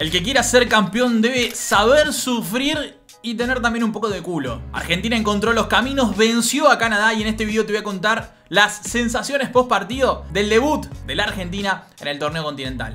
El que quiera ser campeón debe saber sufrir y tener también un poco de culo. Argentina encontró los caminos, venció a Canadá y en este video te voy a contar las sensaciones post partido del debut de la Argentina en el torneo continental.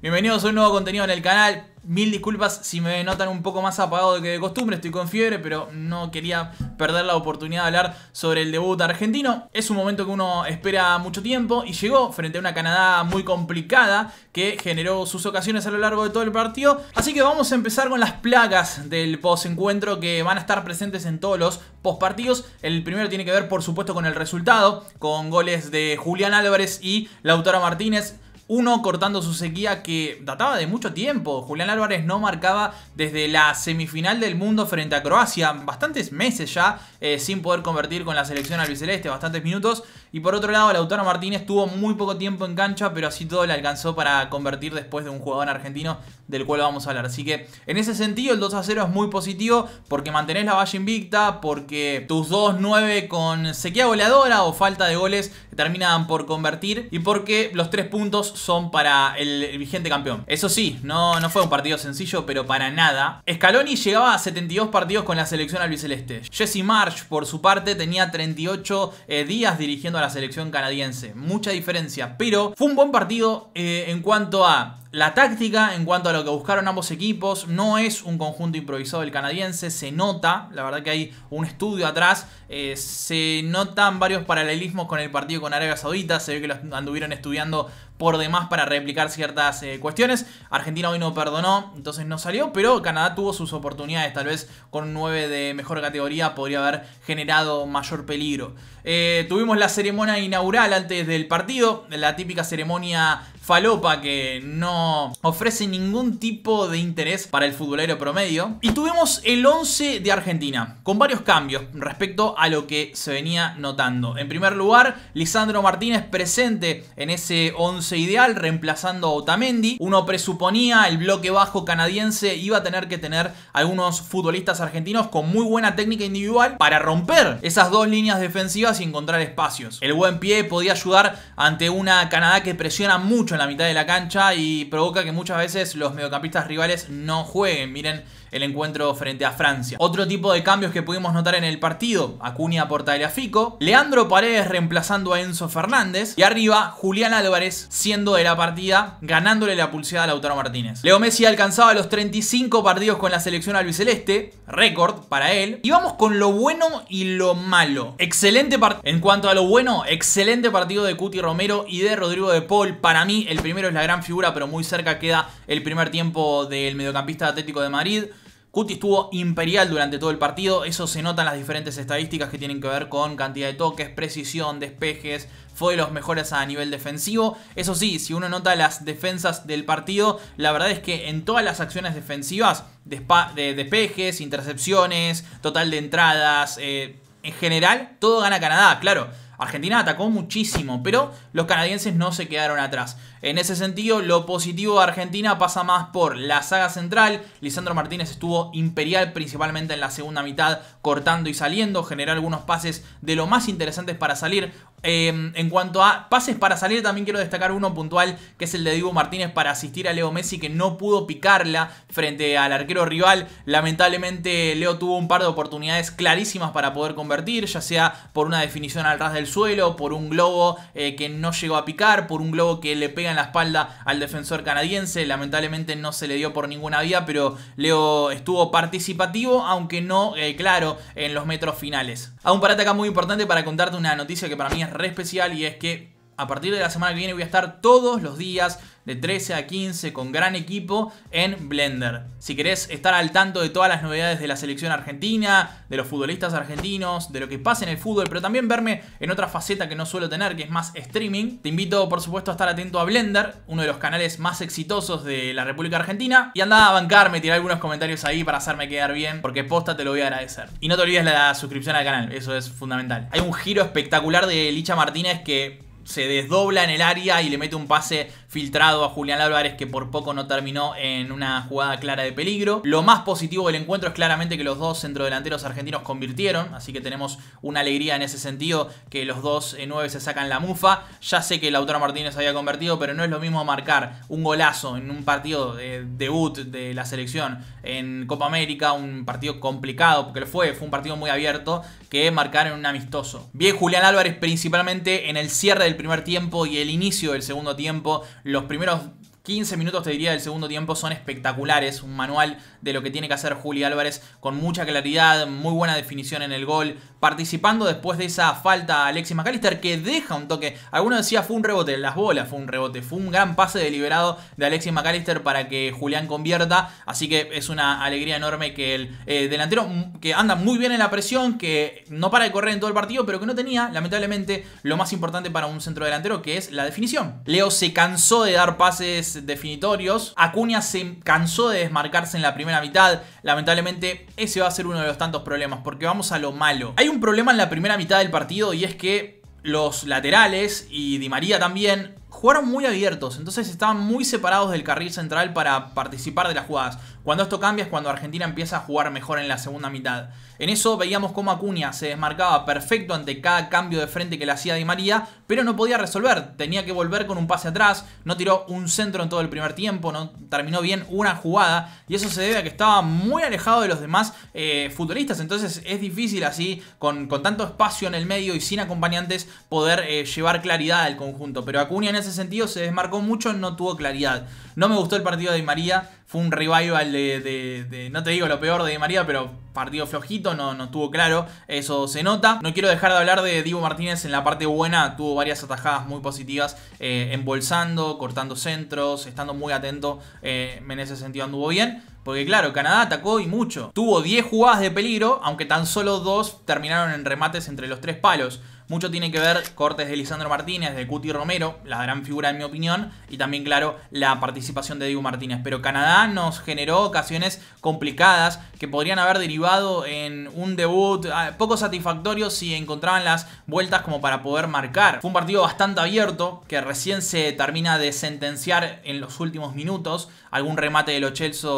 Bienvenidos a un nuevo contenido en el canal. Mil disculpas si me notan un poco más apagado que de costumbre, estoy con fiebre, pero no quería perder la oportunidad de hablar sobre el debut argentino. Es un momento que uno espera mucho tiempo y llegó frente a una Canadá muy complicada que generó sus ocasiones a lo largo de todo el partido. Así que vamos a empezar con las plagas del posencuentro que van a estar presentes en todos los pospartidos El primero tiene que ver, por supuesto, con el resultado, con goles de Julián Álvarez y Lautaro Martínez. Uno cortando su sequía que databa de mucho tiempo. Julián Álvarez no marcaba desde la semifinal del mundo frente a Croacia. Bastantes meses ya eh, sin poder convertir con la selección albiceleste, bastantes minutos. Y por otro lado, Lautaro Martínez tuvo muy poco tiempo en cancha, pero así todo le alcanzó para convertir después de un jugador argentino del cual vamos a hablar. Así que en ese sentido el 2 a 0 es muy positivo porque mantenés la valla invicta, porque tus 2-9 con sequía goleadora o falta de goles terminan por convertir y porque los 3 puntos son para el, vigente campeón. Eso sí, no, no fue un partido sencillo, pero para nada. Scaloni llegaba a 72 partidos con la selección albiceleste. Jesse Marsh, por su parte, tenía 38 eh, días dirigiendo a la selección canadiense. Mucha diferencia, pero fue un buen partido eh, en cuanto a la táctica, en cuanto a lo que buscaron ambos equipos, no es un conjunto improvisado del canadiense, se nota, la verdad que hay un estudio atrás, eh, se notan varios paralelismos con el partido con Arabia Saudita, se ve que los anduvieron estudiando por demás para replicar ciertas eh, cuestiones. Argentina hoy no perdonó, entonces no salió, pero Canadá tuvo sus oportunidades, tal vez con un 9 de mejor categoría podría haber generado mayor peligro. Eh, tuvimos la ceremonia inaugural antes del partido, la típica ceremonia falopa que no ofrece ningún tipo de interés para el futbolero promedio. Y tuvimos el 11 de Argentina, con varios cambios respecto a lo que se venía notando. En primer lugar, Lisandro Martínez presente en ese 11 ideal, reemplazando a Otamendi. Uno presuponía el bloque bajo canadiense iba a tener que tener algunos futbolistas argentinos con muy buena técnica individual para romper esas dos líneas defensivas y encontrar espacios. El buen pie podía ayudar ante una Canadá que presiona mucho en la mitad de la cancha y provoca que muchas veces los mediocampistas rivales no jueguen. Miren el encuentro frente a Francia. Otro tipo de cambios que pudimos notar en el partido, Acuña la Fico Leandro Paredes reemplazando a Enzo Fernández y arriba Julián Álvarez siendo de la partida, ganándole la pulsada a Lautaro Martínez. Leo Messi alcanzaba los 35 partidos con la selección albiceleste, récord para él. Y vamos con lo bueno y lo malo. Excelente En cuanto a lo bueno, excelente partido de Cuti Romero y de Rodrigo de Paul. Para mí el primero es la gran figura, pero muy cerca queda el primer tiempo del mediocampista atlético de Madrid. Cuti estuvo imperial durante todo el partido, eso se nota en las diferentes estadísticas que tienen que ver con cantidad de toques, precisión, despejes, fue de los mejores a nivel defensivo. Eso sí, si uno nota las defensas del partido, la verdad es que en todas las acciones defensivas, de despejes, intercepciones, total de entradas, eh, en general, todo gana Canadá, claro. Argentina atacó muchísimo, pero los canadienses no se quedaron atrás. En ese sentido, lo positivo de Argentina pasa más por la saga central. Lisandro Martínez estuvo imperial principalmente en la segunda mitad, cortando y saliendo, generó algunos pases de lo más interesantes para salir. Em, en cuanto a pases para salir, también quiero destacar uno puntual, que es el de Dibu Martínez para asistir a Leo Messi, que no pudo picarla frente al arquero rival. Lamentablemente, Leo tuvo un par de oportunidades clarísimas para poder convertir, ya sea por una definición al ras del suelo, por un globo eh, que no llegó a picar, por un globo que le pega en la espalda al defensor canadiense. Lamentablemente no se le dio por ninguna vía, pero Leo estuvo participativo, aunque no, eh, claro, en los metros finales. Aún parate acá muy importante para contarte una noticia que para mí es re especial y es que a partir de la semana que viene voy a estar todos los días de 13 a 15 con gran equipo en Blender. Si querés estar al tanto de todas las novedades de la selección argentina, de los futbolistas argentinos, de lo que pasa en el fútbol, pero también verme en otra faceta que no suelo tener, que es más streaming, te invito por supuesto a estar atento a Blender, uno de los canales más exitosos de la República Argentina, y anda a bancarme, tirar algunos comentarios ahí para hacerme quedar bien, porque posta te lo voy a agradecer. Y no te olvides la suscripción al canal, eso es fundamental. Hay un giro espectacular de Licha Martínez que se desdobla en el área y le mete un pase filtrado a Julián Álvarez que por poco no terminó en una jugada clara de peligro. Lo más positivo del encuentro es claramente que los dos centrodelanteros argentinos convirtieron, así que tenemos una alegría en ese sentido que los dos 9 eh, se sacan la mufa. Ya sé que Lautaro Martínez había convertido, pero no es lo mismo marcar un golazo en un partido de eh, debut de la selección en Copa América, un partido complicado, porque fue, fue un partido muy abierto, que marcar en un amistoso. Bien, Julián Álvarez principalmente en el cierre del primer tiempo y el inicio del segundo tiempo los primeros 15 minutos, te diría, del segundo tiempo son espectaculares. Un manual de lo que tiene que hacer Juli Álvarez con mucha claridad, muy buena definición en el gol. Participando después de esa falta a Alexis McAllister que deja un toque. algunos decía fue un rebote, las bolas fue un rebote. Fue un gran pase deliberado de Alexis McAllister para que Julián convierta. Así que es una alegría enorme que el eh, delantero mm, que anda muy bien en la presión, que no para de correr en todo el partido, pero que no tenía, lamentablemente, lo más importante para un centro delantero que es la definición. Leo se cansó de dar pases definitorios. Acuña se cansó de desmarcarse en la primera mitad. Lamentablemente ese va a ser uno de los tantos problemas porque vamos a lo malo. Hay un problema en la primera mitad del partido y es que los laterales y Di María también jugaron muy abiertos, entonces estaban muy separados del carril central para participar de las jugadas. Cuando esto cambia es cuando Argentina empieza a jugar mejor en la segunda mitad. En eso veíamos cómo Acuña se desmarcaba perfecto ante cada cambio de frente que le hacía Di María, pero no podía resolver, tenía que volver con un pase atrás, no tiró un centro en todo el primer tiempo, no terminó bien una jugada, y eso se debe a que estaba muy alejado de los demás eh, futbolistas, entonces es difícil así, con, tanto espacio en el medio y sin acompañantes, poder eh, llevar claridad al conjunto, pero Acuña en ese ese sentido se desmarcó mucho, no tuvo claridad. No me gustó el partido de Di María, fue un revival de, de, no te digo lo peor de Di María, pero partido flojito, no, no estuvo claro, eso se nota. No quiero dejar de hablar de Divo Martínez en la parte buena, tuvo varias atajadas muy positivas, eh, embolsando, cortando centros, estando muy atento, eh, en ese sentido anduvo bien. Porque claro, Canadá atacó y mucho. Tuvo 10 jugadas de peligro, aunque tan solo 2 terminaron en remates entre los tres palos. Mucho tiene que ver cortes de Lisandro Martínez, de Cuti Romero, la gran figura en mi opinión, y también, claro, la participación de Diego Martínez. Pero Canadá nos generó ocasiones complicadas que podrían haber derivado en un debut ah, poco satisfactorio si encontraban las vueltas como para poder marcar. Fue un partido bastante abierto que recién se termina de sentenciar en los últimos minutos. Algún remate de Lo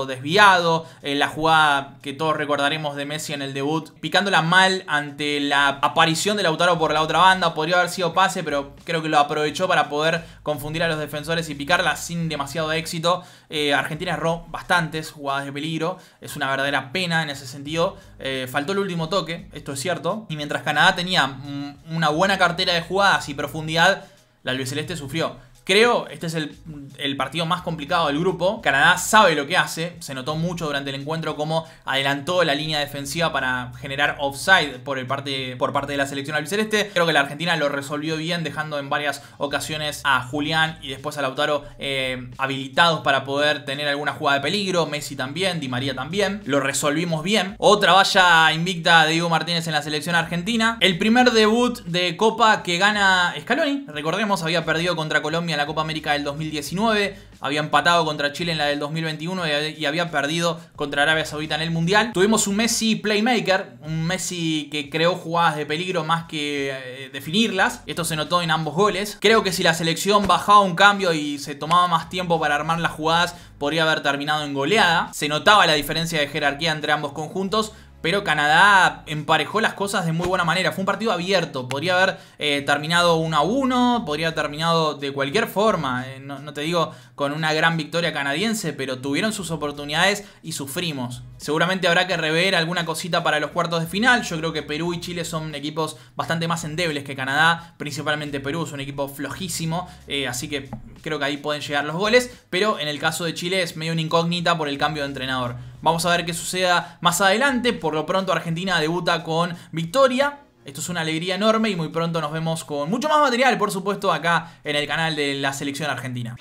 desviado, eh, la jugada que todos recordaremos de Messi en el debut, picándola mal ante la aparición de Lautaro por la otra banda. Podría haber sido pase, pero creo que lo aprovechó para poder confundir a los defensores y picarla sin demasiado éxito. Eh, Argentina erró bastantes jugadas de peligro. Es una verdadera pena en ese sentido. Eh, faltó el último toque, esto es cierto. Y mientras Canadá tenía mm, una buena cartera de jugadas y profundidad, la Celeste sufrió. Creo, este es el, partido más complicado del grupo. Canadá sabe lo que hace. Se notó mucho durante el encuentro cómo adelantó la línea defensiva para generar offside por, parte, de la selección albiceleste. Creo que la Argentina lo resolvió bien, dejando en varias ocasiones a Julián y después a Lautaro eh, habilitados para poder tener alguna jugada de peligro. Messi también, Di María también. Lo resolvimos bien. Otra valla invicta de Diego Martínez en la selección argentina. El primer debut de Copa que gana Scaloni. Recordemos, había perdido contra Colombia la Copa América del 2019, había empatado contra Chile en la del 2021 y había perdido contra Arabia Saudita en el Mundial. Tuvimos un Messi playmaker, un Messi que creó jugadas de peligro más que eh, definirlas. Esto se notó en ambos goles. Creo que si la selección bajaba un cambio y se tomaba más tiempo para armar las jugadas, podría haber terminado en goleada. Se notaba la diferencia de jerarquía entre ambos conjuntos, pero Canadá emparejó las cosas de muy buena manera. Fue un partido abierto. Podría haber eh, terminado 1 a 1. Podría haber terminado de cualquier forma. Eh, no, te digo con una gran victoria canadiense. Pero tuvieron sus oportunidades y sufrimos. Seguramente habrá que rever alguna cosita para los cuartos de final. Yo creo que Perú y Chile son equipos bastante más endebles que Canadá. Principalmente Perú. Es un equipo flojísimo. Eh, así que creo que ahí pueden llegar los goles. Pero en el caso de Chile es medio una incógnita por el cambio de entrenador. Vamos a ver qué suceda más adelante. Por lo pronto Argentina debuta con victoria. Esto es una alegría enorme y muy pronto nos vemos con mucho más material, por supuesto, acá en el canal de la selección argentina.